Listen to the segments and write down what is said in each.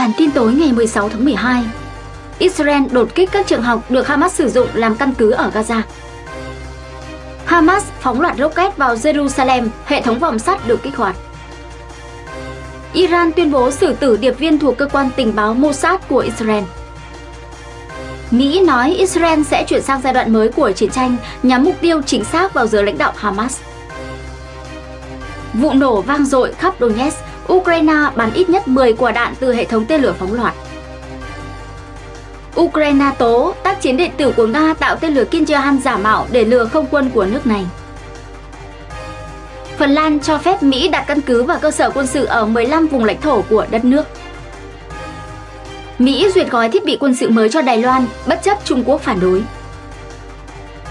Bản tin tối ngày 16 tháng 12 Israel đột kích các trường học được Hamas sử dụng làm căn cứ ở Gaza Hamas phóng loạt rocket vào Jerusalem, hệ thống vòng sắt được kích hoạt Iran tuyên bố xử tử điệp viên thuộc cơ quan tình báo Mossad của Israel Mỹ nói Israel sẽ chuyển sang giai đoạn mới của chiến tranh nhắm mục tiêu chính xác vào giới lãnh đạo Hamas. Vụ nổ vang dội khắp Donetsk Ukraine bắn ít nhất 10 quả đạn từ hệ thống tên lửa phóng loạt. Ukraine tố tác chiến điện tử của Nga tạo tên lửa Kinjahan giả mạo để lừa không quân của nước này. Phần Lan cho phép Mỹ đặt căn cứ và cơ sở quân sự ở 15 vùng lãnh thổ của đất nước. Mỹ duyệt gói thiết bị quân sự mới cho Đài Loan bất chấp Trung Quốc phản đối.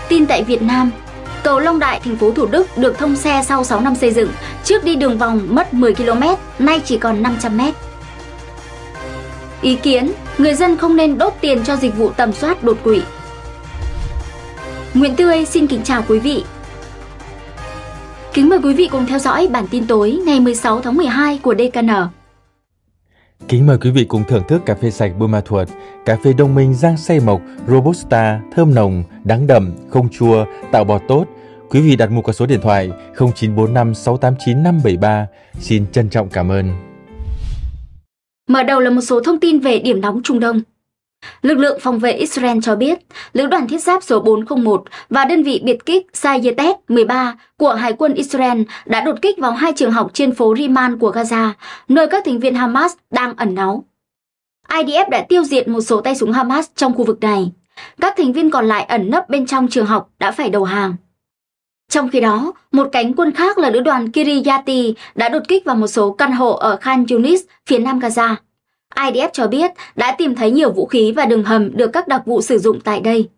Tin tại Việt Nam, Cầu Long Đại, thành phố Thủ Đức được thông xe sau 6 năm xây dựng, trước đi đường vòng mất 10 km, nay chỉ còn 500 m. Ý kiến, người dân không nên đốt tiền cho dịch vụ tầm soát đột quỵ. Nguyễn Tươi xin kính chào quý vị. Kính mời quý vị cùng theo dõi bản tin tối ngày 16 tháng 12 của DKN. Kính mời quý vị cùng thưởng thức cà phê sạch Buôn Ma Thuột, cà phê đông minh rang xay mộc, robusta, thơm nồng, đắng đậm, không chua, tạo bọt tốt. Quý vị đặt mua qua số điện thoại 0945 689 573. Xin trân trọng cảm ơn. Mở đầu là một số thông tin về điểm nóng Trung Đông. Lực lượng phòng vệ Israel cho biết, lữ đoàn thiết giáp số 401 và đơn vị biệt kích Sayetet 13 của Hải quân Israel đã đột kích vào hai trường học trên phố Riman của Gaza, nơi các thành viên Hamas đang ẩn náu. IDF đã tiêu diệt một số tay súng Hamas trong khu vực này. Các thành viên còn lại ẩn nấp bên trong trường học đã phải đầu hàng. Trong khi đó, một cánh quân khác là lữ đoàn Kiriyati đã đột kích vào một số căn hộ ở Khan Yunis, phía nam Gaza. IDF cho biết đã tìm thấy nhiều vũ khí và đường hầm được các đặc vụ sử dụng tại đây.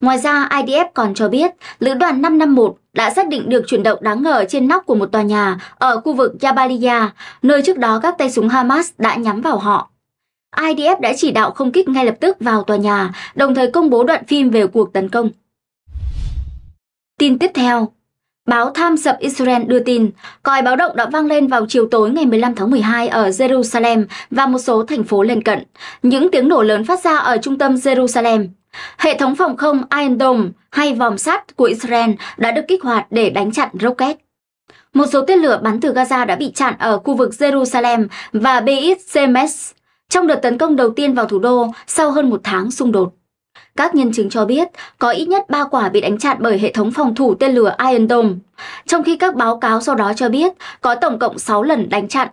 Ngoài ra, IDF còn cho biết lữ đoàn 551 đã xác định được chuyển động đáng ngờ trên nóc của một tòa nhà ở khu vực Jabalia, nơi trước đó các tay súng Hamas đã nhắm vào họ. IDF đã chỉ đạo không kích ngay lập tức vào tòa nhà, đồng thời công bố đoạn phim về cuộc tấn công. Tin tiếp theo, Báo Times of Israel đưa tin, còi báo động đã vang lên vào chiều tối ngày 15 tháng 12 ở Jerusalem và một số thành phố lân cận. Những tiếng nổ lớn phát ra ở trung tâm Jerusalem. Hệ thống phòng không Iron Dome hay vòm sắt của Israel đã được kích hoạt để đánh chặn rocket. Một số tên lửa bắn từ Gaza đã bị chặn ở khu vực Jerusalem và Beit Shemesh trong đợt tấn công đầu tiên vào thủ đô sau hơn một tháng xung đột. Các nhân chứng cho biết có ít nhất 3 quả bị đánh chặn bởi hệ thống phòng thủ tên lửa Iron Dome, trong khi các báo cáo sau đó cho biết có tổng cộng 6 lần đánh chặn.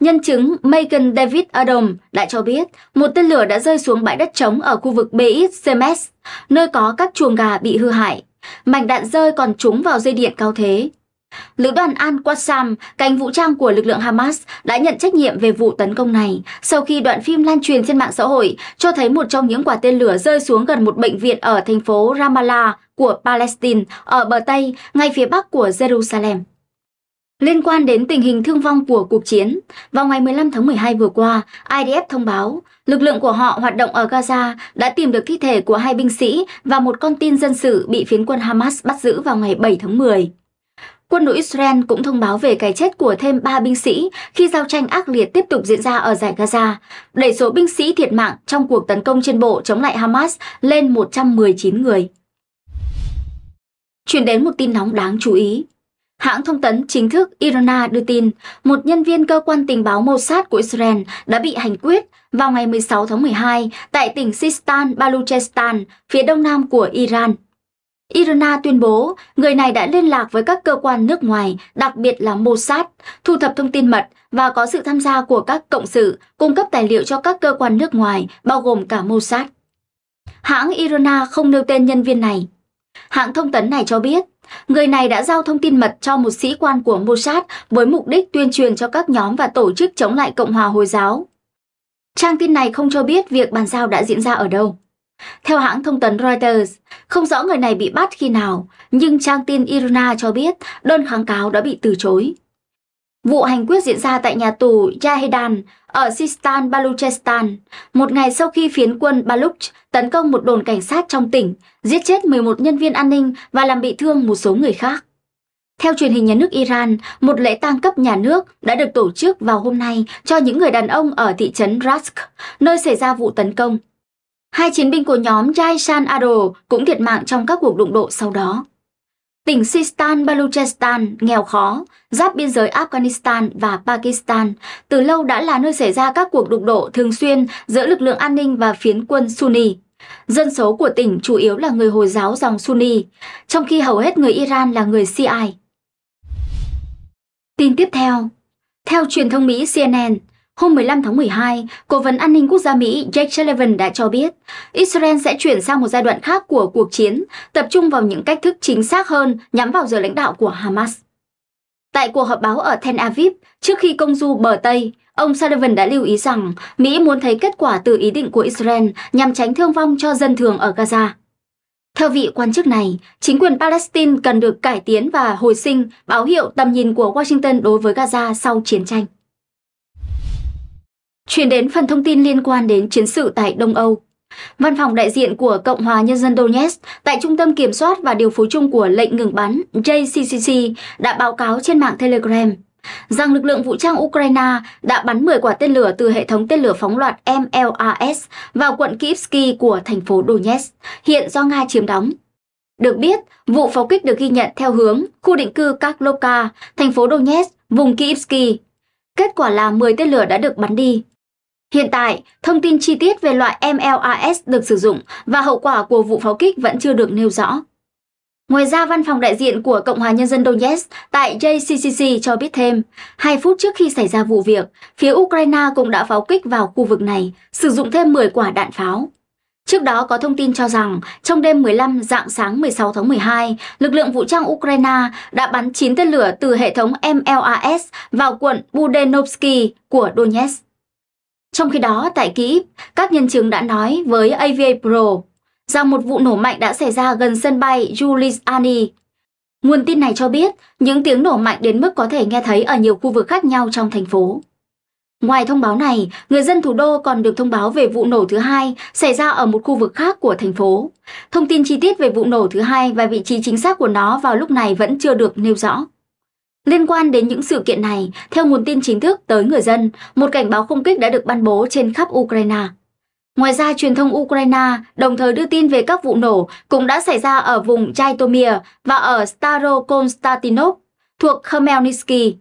Nhân chứng Megan David Adam đã cho biết một tên lửa đã rơi xuống bãi đất trống ở khu vực Beit Semes, nơi có các chuồng gà bị hư hại. Mảnh đạn rơi còn trúng vào dây điện cao thế, Lữ đoàn Al Qassam, cánh vũ trang của lực lượng Hamas, đã nhận trách nhiệm về vụ tấn công này sau khi đoạn phim lan truyền trên mạng xã hội cho thấy một trong những quả tên lửa rơi xuống gần một bệnh viện ở thành phố Ramallah của Palestine ở bờ Tây, ngay phía bắc của Jerusalem. Liên quan đến tình hình thương vong của cuộc chiến, vào ngày 15 tháng 12 vừa qua, IDF thông báo lực lượng của họ hoạt động ở Gaza đã tìm được thi thể của hai binh sĩ và một con tin dân sự bị phiến quân Hamas bắt giữ vào ngày 7 tháng 10. Quân đội Israel cũng thông báo về cái chết của thêm 3 binh sĩ khi giao tranh ác liệt tiếp tục diễn ra ở giải Gaza, đẩy số binh sĩ thiệt mạng trong cuộc tấn công trên bộ chống lại Hamas lên 119 người. Chuyển đến một tin nóng đáng chú ý. Hãng thông tấn chính thức Irana đưa tin một nhân viên cơ quan tình báo Mossad của Israel đã bị hành quyết vào ngày 16 tháng 12 tại tỉnh Sistan, Baluchestan, phía đông nam của Iran. Irna tuyên bố người này đã liên lạc với các cơ quan nước ngoài, đặc biệt là Mossad, thu thập thông tin mật và có sự tham gia của các cộng sự, cung cấp tài liệu cho các cơ quan nước ngoài, bao gồm cả Mossad. Hãng Irna không nêu tên nhân viên này. Hãng thông tấn này cho biết, người này đã giao thông tin mật cho một sĩ quan của Mossad với mục đích tuyên truyền cho các nhóm và tổ chức chống lại Cộng hòa Hồi giáo. Trang tin này không cho biết việc bàn giao đã diễn ra ở đâu. Theo hãng thông tấn Reuters, không rõ người này bị bắt khi nào, nhưng trang tin Iruna cho biết đơn kháng cáo đã bị từ chối. Vụ hành quyết diễn ra tại nhà tù Yahidan ở Sistan, Baluchestan, một ngày sau khi phiến quân Baluch tấn công một đồn cảnh sát trong tỉnh, giết chết 11 nhân viên an ninh và làm bị thương một số người khác. Theo truyền hình nhà nước Iran, một lễ tang cấp nhà nước đã được tổ chức vào hôm nay cho những người đàn ông ở thị trấn Rask, nơi xảy ra vụ tấn công. Hai chiến binh của nhóm Jaishan Aro cũng thiệt mạng trong các cuộc đụng độ sau đó. Tỉnh Sistan Baluchestan nghèo khó, giáp biên giới Afghanistan và Pakistan, từ lâu đã là nơi xảy ra các cuộc đụng độ thường xuyên giữa lực lượng an ninh và phiến quân Sunni. Dân số của tỉnh chủ yếu là người Hồi giáo dòng Sunni, trong khi hầu hết người Iran là người Shiite. Tin tiếp theo Theo truyền thông Mỹ CNN, Hôm 15 tháng 12, Cố vấn An ninh Quốc gia Mỹ Jake Sullivan đã cho biết Israel sẽ chuyển sang một giai đoạn khác của cuộc chiến, tập trung vào những cách thức chính xác hơn nhắm vào giới lãnh đạo của Hamas. Tại cuộc họp báo ở Tel Aviv, trước khi công du bờ Tây, ông Sullivan đã lưu ý rằng Mỹ muốn thấy kết quả từ ý định của Israel nhằm tránh thương vong cho dân thường ở Gaza. Theo vị quan chức này, chính quyền Palestine cần được cải tiến và hồi sinh báo hiệu tầm nhìn của Washington đối với Gaza sau chiến tranh. Chuyển đến phần thông tin liên quan đến chiến sự tại Đông Âu. Văn phòng đại diện của Cộng hòa Nhân dân Donetsk tại Trung tâm Kiểm soát và Điều phối chung của lệnh ngừng bắn JCCC đã báo cáo trên mạng Telegram rằng lực lượng vũ trang Ukraine đã bắn 10 quả tên lửa từ hệ thống tên lửa phóng loạt MLRS vào quận Kyiv của thành phố Donetsk, hiện do Nga chiếm đóng. Được biết, vụ pháo kích được ghi nhận theo hướng khu định cư Kaklovka, thành phố Donetsk, vùng Kyiv. Kết quả là 10 tên lửa đã được bắn đi, Hiện tại, thông tin chi tiết về loại MLRS được sử dụng và hậu quả của vụ pháo kích vẫn chưa được nêu rõ. Ngoài ra, văn phòng đại diện của Cộng hòa Nhân dân Donetsk tại JCCC cho biết thêm, 2 phút trước khi xảy ra vụ việc, phía Ukraine cũng đã pháo kích vào khu vực này, sử dụng thêm 10 quả đạn pháo. Trước đó có thông tin cho rằng, trong đêm 15 dạng sáng 16 tháng 12, lực lượng vũ trang Ukraine đã bắn 9 tên lửa từ hệ thống MLRS vào quận Budenovsky của Donetsk. Trong khi đó, tại Kyiv, các nhân chứng đã nói với AVA Pro rằng một vụ nổ mạnh đã xảy ra gần sân bay Giuliani. Nguồn tin này cho biết những tiếng nổ mạnh đến mức có thể nghe thấy ở nhiều khu vực khác nhau trong thành phố. Ngoài thông báo này, người dân thủ đô còn được thông báo về vụ nổ thứ hai xảy ra ở một khu vực khác của thành phố. Thông tin chi tiết về vụ nổ thứ hai và vị trí chính xác của nó vào lúc này vẫn chưa được nêu rõ. Liên quan đến những sự kiện này, theo nguồn tin chính thức tới người dân, một cảnh báo không kích đã được ban bố trên khắp Ukraine. Ngoài ra, truyền thông Ukraine đồng thời đưa tin về các vụ nổ cũng đã xảy ra ở vùng Chaitomir và ở Starokonstantinov thuộc Khmelnytsky.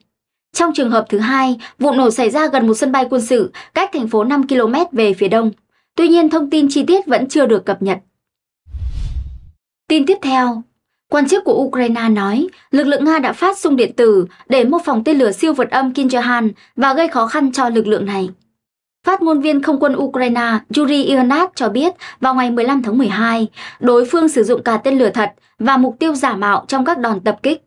Trong trường hợp thứ hai, vụ nổ xảy ra gần một sân bay quân sự cách thành phố 5 km về phía đông. Tuy nhiên, thông tin chi tiết vẫn chưa được cập nhật. Tin tiếp theo, Quan chức của Ukraine nói lực lượng Nga đã phát xung điện tử để mô phỏng tên lửa siêu vật âm Kinjahan và gây khó khăn cho lực lượng này. Phát ngôn viên không quân Ukraine Yuri Ignat cho biết vào ngày 15 tháng 12, đối phương sử dụng cả tên lửa thật và mục tiêu giả mạo trong các đòn tập kích.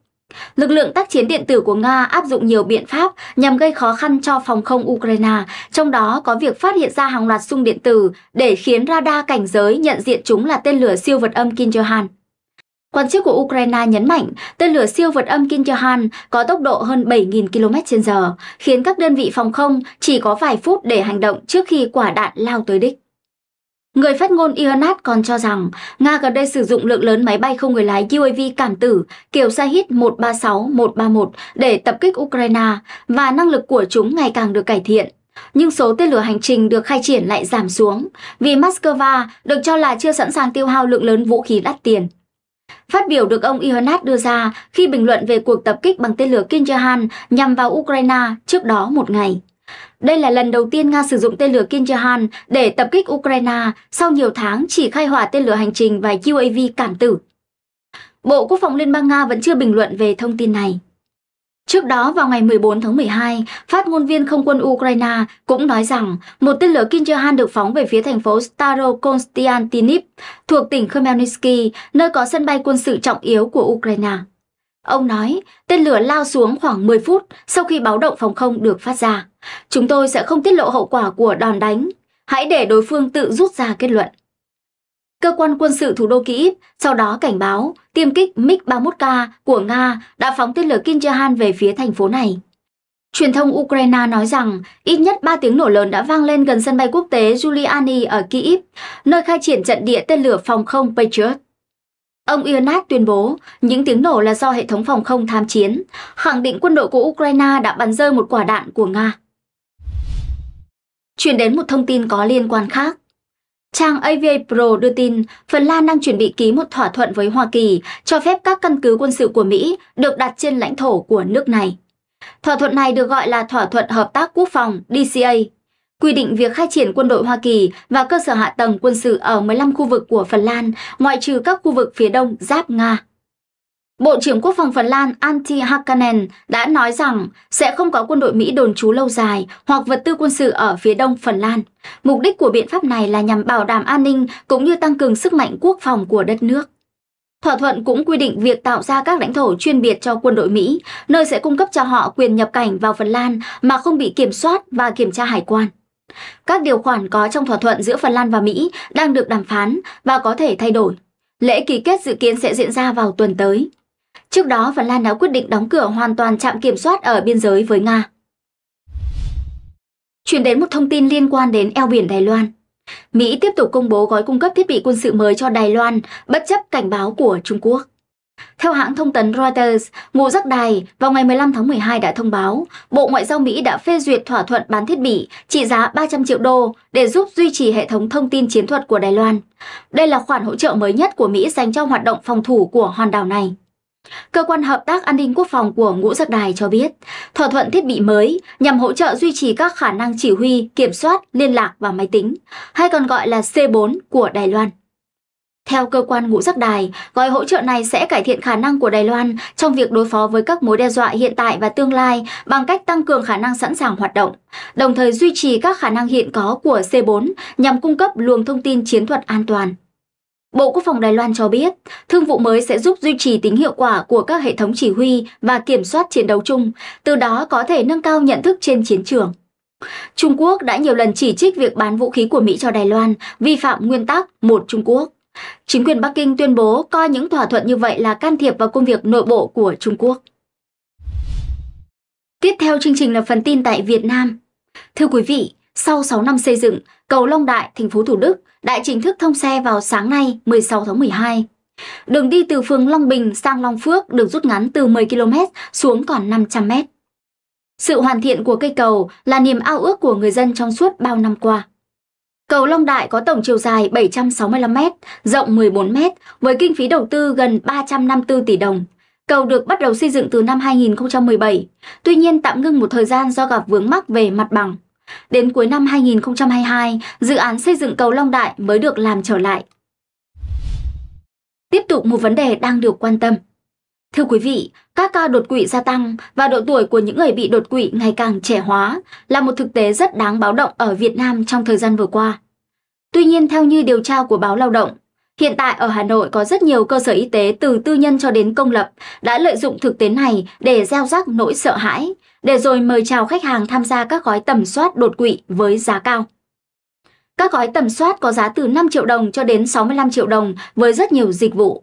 Lực lượng tác chiến điện tử của Nga áp dụng nhiều biện pháp nhằm gây khó khăn cho phòng không Ukraine, trong đó có việc phát hiện ra hàng loạt xung điện tử để khiến radar cảnh giới nhận diện chúng là tên lửa siêu vật âm Kinjahan. Quan chức của Ukraine nhấn mạnh tên lửa siêu vượt âm Kinjahan có tốc độ hơn 7.000 km h khiến các đơn vị phòng không chỉ có vài phút để hành động trước khi quả đạn lao tới đích. Người phát ngôn Ionat còn cho rằng Nga gần đây sử dụng lượng lớn máy bay không người lái UAV cảm tử kiểu Shahid 136-131 để tập kích Ukraine và năng lực của chúng ngày càng được cải thiện. Nhưng số tên lửa hành trình được khai triển lại giảm xuống vì Moscow được cho là chưa sẵn sàng tiêu hao lượng lớn vũ khí đắt tiền. Phát biểu được ông Ihanat đưa ra khi bình luận về cuộc tập kích bằng tên lửa Kinjahan nhằm vào Ukraine trước đó một ngày. Đây là lần đầu tiên Nga sử dụng tên lửa Kinjahan để tập kích Ukraine sau nhiều tháng chỉ khai hỏa tên lửa hành trình và UAV cảm tử. Bộ Quốc phòng Liên bang Nga vẫn chưa bình luận về thông tin này. Trước đó vào ngày 14 tháng 12, phát ngôn viên không quân Ukraine cũng nói rằng một tên lửa Kinjahan được phóng về phía thành phố Starokonstantinip thuộc tỉnh Khmelnytsky, nơi có sân bay quân sự trọng yếu của Ukraine. Ông nói, tên lửa lao xuống khoảng 10 phút sau khi báo động phòng không được phát ra. Chúng tôi sẽ không tiết lộ hậu quả của đòn đánh. Hãy để đối phương tự rút ra kết luận. Cơ quan quân sự thủ đô Kyiv sau đó cảnh báo tiêm kích MiG-31K của Nga đã phóng tên lửa Kinjahan về phía thành phố này. Truyền thông Ukraine nói rằng ít nhất 3 tiếng nổ lớn đã vang lên gần sân bay quốc tế Giuliani ở Kyiv, nơi khai triển trận địa tên lửa phòng không Patriot. Ông Ionat tuyên bố những tiếng nổ là do hệ thống phòng không tham chiến, khẳng định quân đội của Ukraine đã bắn rơi một quả đạn của Nga. Chuyển đến một thông tin có liên quan khác. Trang AVA Pro đưa tin Phần Lan đang chuẩn bị ký một thỏa thuận với Hoa Kỳ cho phép các căn cứ quân sự của Mỹ được đặt trên lãnh thổ của nước này. Thỏa thuận này được gọi là Thỏa thuận Hợp tác Quốc phòng DCA, quy định việc khai triển quân đội Hoa Kỳ và cơ sở hạ tầng quân sự ở 15 khu vực của Phần Lan, ngoại trừ các khu vực phía đông giáp Nga. Bộ trưởng Quốc phòng Phần Lan Antti Hakkanen đã nói rằng sẽ không có quân đội Mỹ đồn trú lâu dài hoặc vật tư quân sự ở phía đông Phần Lan. Mục đích của biện pháp này là nhằm bảo đảm an ninh cũng như tăng cường sức mạnh quốc phòng của đất nước. Thỏa thuận cũng quy định việc tạo ra các lãnh thổ chuyên biệt cho quân đội Mỹ, nơi sẽ cung cấp cho họ quyền nhập cảnh vào Phần Lan mà không bị kiểm soát và kiểm tra hải quan. Các điều khoản có trong thỏa thuận giữa Phần Lan và Mỹ đang được đàm phán và có thể thay đổi. Lễ ký kết dự kiến sẽ diễn ra vào tuần tới. Trước đó, Phần Lan đã quyết định đóng cửa hoàn toàn trạm kiểm soát ở biên giới với Nga. Chuyển đến một thông tin liên quan đến eo biển Đài Loan. Mỹ tiếp tục công bố gói cung cấp thiết bị quân sự mới cho Đài Loan, bất chấp cảnh báo của Trung Quốc. Theo hãng thông tấn Reuters, Ngũ Giác Đài vào ngày 15 tháng 12 đã thông báo Bộ Ngoại giao Mỹ đã phê duyệt thỏa thuận bán thiết bị trị giá 300 triệu đô để giúp duy trì hệ thống thông tin chiến thuật của Đài Loan. Đây là khoản hỗ trợ mới nhất của Mỹ dành cho hoạt động phòng thủ của hòn đảo này. Cơ quan Hợp tác An ninh Quốc phòng của Ngũ Giác Đài cho biết, thỏa thuận thiết bị mới nhằm hỗ trợ duy trì các khả năng chỉ huy, kiểm soát, liên lạc và máy tính, hay còn gọi là C4 của Đài Loan. Theo cơ quan ngũ giác đài, gói hỗ trợ này sẽ cải thiện khả năng của Đài Loan trong việc đối phó với các mối đe dọa hiện tại và tương lai bằng cách tăng cường khả năng sẵn sàng hoạt động, đồng thời duy trì các khả năng hiện có của C4 nhằm cung cấp luồng thông tin chiến thuật an toàn. Bộ Quốc phòng Đài Loan cho biết, thương vụ mới sẽ giúp duy trì tính hiệu quả của các hệ thống chỉ huy và kiểm soát chiến đấu chung, từ đó có thể nâng cao nhận thức trên chiến trường. Trung Quốc đã nhiều lần chỉ trích việc bán vũ khí của Mỹ cho Đài Loan vi phạm nguyên tắc một Trung Quốc. Chính quyền Bắc Kinh tuyên bố coi những thỏa thuận như vậy là can thiệp vào công việc nội bộ của Trung Quốc. Tiếp theo chương trình là phần tin tại Việt Nam. Thưa quý vị, sau 6 năm xây dựng, cầu Long Đại, thành phố Thủ Đức đã chính thức thông xe vào sáng nay 16 tháng 12. Đường đi từ phường Long Bình sang Long Phước được rút ngắn từ 10 km xuống còn 500 m. Sự hoàn thiện của cây cầu là niềm ao ước của người dân trong suốt bao năm qua. Cầu Long Đại có tổng chiều dài 765 m, rộng 14 m với kinh phí đầu tư gần 354 tỷ đồng. Cầu được bắt đầu xây dựng từ năm 2017, tuy nhiên tạm ngưng một thời gian do gặp vướng mắc về mặt bằng. Đến cuối năm 2022, dự án xây dựng cầu Long Đại mới được làm trở lại. Tiếp tục một vấn đề đang được quan tâm. Thưa quý vị, các ca đột quỵ gia tăng và độ tuổi của những người bị đột quỵ ngày càng trẻ hóa là một thực tế rất đáng báo động ở Việt Nam trong thời gian vừa qua. Tuy nhiên, theo như điều tra của báo Lao động, Hiện tại ở Hà Nội có rất nhiều cơ sở y tế từ tư nhân cho đến công lập đã lợi dụng thực tế này để gieo rắc nỗi sợ hãi, để rồi mời chào khách hàng tham gia các gói tầm soát đột quỵ với giá cao. Các gói tầm soát có giá từ 5 triệu đồng cho đến 65 triệu đồng với rất nhiều dịch vụ.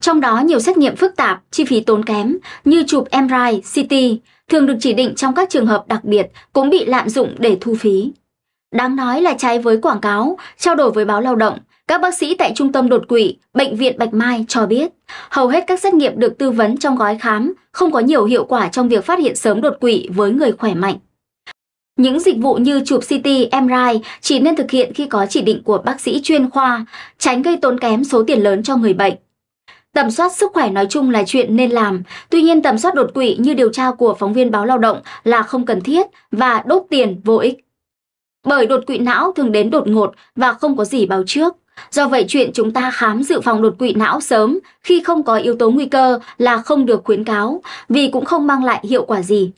Trong đó nhiều xét nghiệm phức tạp, chi phí tốn kém như chụp MRI, CT thường được chỉ định trong các trường hợp đặc biệt cũng bị lạm dụng để thu phí. Đáng nói là trái với quảng cáo, trao đổi với báo lao động, các bác sĩ tại Trung tâm Đột quỵ, Bệnh viện Bạch Mai cho biết, hầu hết các xét nghiệm được tư vấn trong gói khám không có nhiều hiệu quả trong việc phát hiện sớm đột quỵ với người khỏe mạnh. Những dịch vụ như chụp CT, MRI chỉ nên thực hiện khi có chỉ định của bác sĩ chuyên khoa, tránh gây tốn kém số tiền lớn cho người bệnh. Tầm soát sức khỏe nói chung là chuyện nên làm, tuy nhiên tầm soát đột quỵ như điều tra của phóng viên báo lao động là không cần thiết và đốt tiền vô ích. Bởi đột quỵ não thường đến đột ngột và không có gì báo trước, Do vậy, chuyện chúng ta khám dự phòng đột quỵ não sớm khi không có yếu tố nguy cơ là không được khuyến cáo vì cũng không mang lại hiệu quả gì.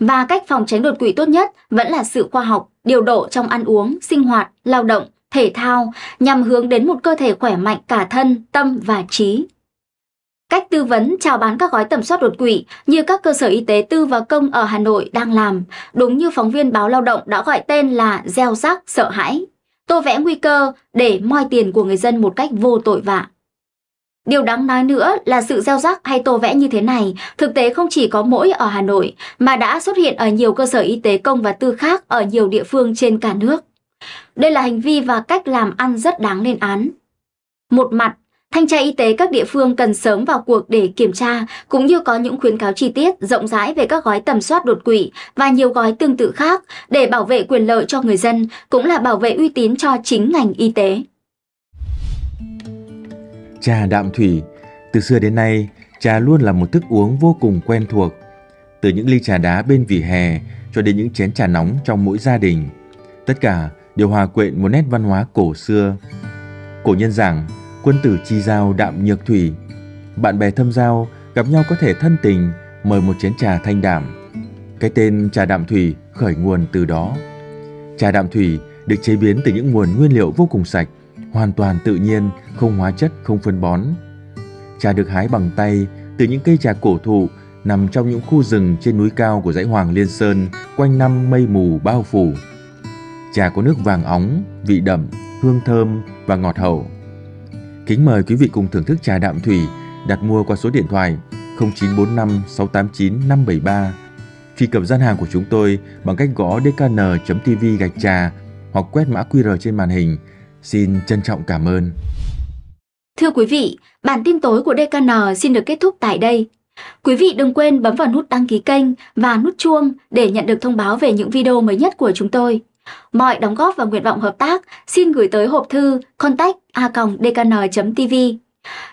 Và cách phòng tránh đột quỵ tốt nhất vẫn là sự khoa học, điều độ trong ăn uống, sinh hoạt, lao động, thể thao nhằm hướng đến một cơ thể khỏe mạnh cả thân, tâm và trí. Cách tư vấn chào bán các gói tầm soát đột quỵ như các cơ sở y tế tư và công ở Hà Nội đang làm, đúng như phóng viên báo lao động đã gọi tên là gieo rắc sợ hãi tô vẽ nguy cơ để moi tiền của người dân một cách vô tội vạ. Điều đáng nói nữa là sự gieo rắc hay tô vẽ như thế này thực tế không chỉ có mỗi ở Hà Nội mà đã xuất hiện ở nhiều cơ sở y tế công và tư khác ở nhiều địa phương trên cả nước. Đây là hành vi và cách làm ăn rất đáng lên án. Một mặt, Thanh tra y tế các địa phương cần sớm vào cuộc để kiểm tra, cũng như có những khuyến cáo chi tiết rộng rãi về các gói tầm soát đột quỵ và nhiều gói tương tự khác để bảo vệ quyền lợi cho người dân, cũng là bảo vệ uy tín cho chính ngành y tế. Trà đạm thủy Từ xưa đến nay, trà luôn là một thức uống vô cùng quen thuộc. Từ những ly trà đá bên vỉa hè cho đến những chén trà nóng trong mỗi gia đình. Tất cả đều hòa quyện một nét văn hóa cổ xưa. Cổ nhân rằng, quân tử chi giao đạm nhược thủy. Bạn bè thâm giao gặp nhau có thể thân tình mời một chén trà thanh đạm, Cái tên trà đạm thủy khởi nguồn từ đó. Trà đạm thủy được chế biến từ những nguồn nguyên liệu vô cùng sạch, hoàn toàn tự nhiên, không hóa chất, không phân bón. Trà được hái bằng tay từ những cây trà cổ thụ nằm trong những khu rừng trên núi cao của dãy Hoàng Liên Sơn, quanh năm mây mù bao phủ. Trà có nước vàng óng, vị đậm, hương thơm và ngọt hậu. Kính mời quý vị cùng thưởng thức trà đạm thủy đặt mua qua số điện thoại 0945 689 573. Truy cập gian hàng của chúng tôi bằng cách gõ dkn.tv gạch trà hoặc quét mã QR trên màn hình. Xin trân trọng cảm ơn. Thưa quý vị, bản tin tối của DKN xin được kết thúc tại đây. Quý vị đừng quên bấm vào nút đăng ký kênh và nút chuông để nhận được thông báo về những video mới nhất của chúng tôi. Mọi đóng góp và nguyện vọng hợp tác xin gửi tới hộp thư contact a.dkn.tv.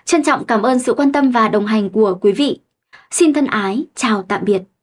Trân trọng cảm ơn sự quan tâm và đồng hành của quý vị. Xin thân ái, chào tạm biệt.